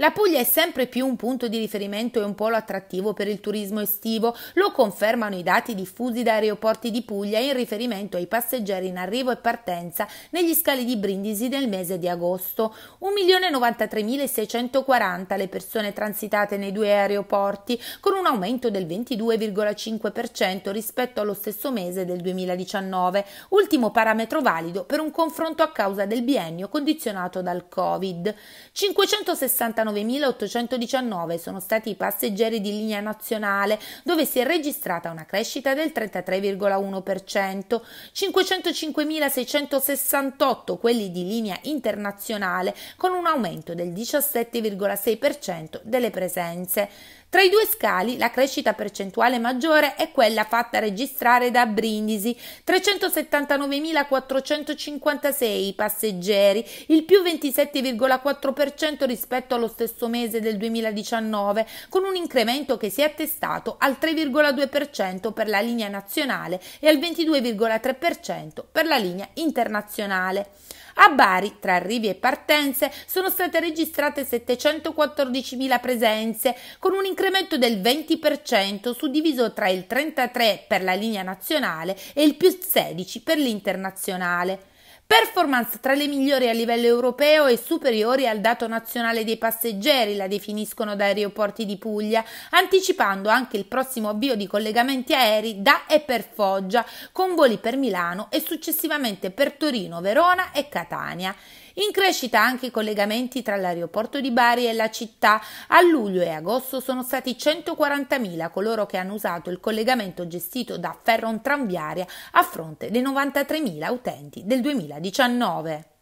La Puglia è sempre più un punto di riferimento e un polo attrattivo per il turismo estivo, lo confermano i dati diffusi da aeroporti di Puglia in riferimento ai passeggeri in arrivo e partenza negli scali di Brindisi nel mese di agosto. 1.093.640 le persone transitate nei due aeroporti, con un aumento del 22,5% rispetto allo stesso mese del 2019, ultimo parametro valido per un confronto a causa del biennio condizionato dal Covid. 569 49.819 sono stati i passeggeri di linea nazionale, dove si è registrata una crescita del 33,1%, 505.668 quelli di linea internazionale, con un aumento del 17,6% delle presenze. Tra i due scali la crescita percentuale maggiore è quella fatta registrare da Brindisi, 379.456 passeggeri, il più 27,4% rispetto allo stesso mese del 2019, con un incremento che si è attestato al 3,2% per la linea nazionale e al 22,3% per la linea internazionale. A Bari, tra arrivi e partenze, sono state registrate 714.000 presenze, con un incremento del 20%, suddiviso tra il 33 per la linea nazionale e il più 16 per l'internazionale. Performance tra le migliori a livello europeo e superiori al dato nazionale dei passeggeri, la definiscono da Aeroporti di Puglia, anticipando anche il prossimo avvio di collegamenti aerei da e per Foggia, con voli per Milano e successivamente per Torino, Verona e Catania. In crescita anche i collegamenti tra l'aeroporto di Bari e la città. A luglio e agosto sono stati 140.000 coloro che hanno usato il collegamento gestito da Ferron Tranviaria a fronte dei 93.000 utenti del 2019.